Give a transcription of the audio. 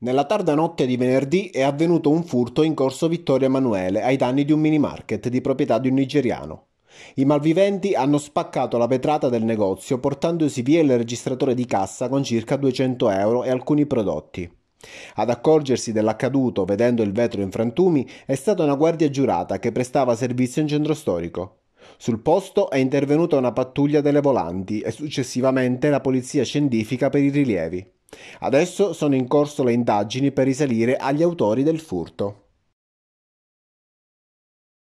Nella tarda notte di venerdì è avvenuto un furto in corso Vittorio Emanuele ai danni di un mini market di proprietà di un nigeriano. I malviventi hanno spaccato la vetrata del negozio portandosi via il registratore di cassa con circa 200 euro e alcuni prodotti. Ad accorgersi dell'accaduto vedendo il vetro in frantumi è stata una guardia giurata che prestava servizio in centro storico. Sul posto è intervenuta una pattuglia delle volanti e successivamente la polizia scientifica per i rilievi. Adesso sono in corso le indagini per risalire agli autori del furto.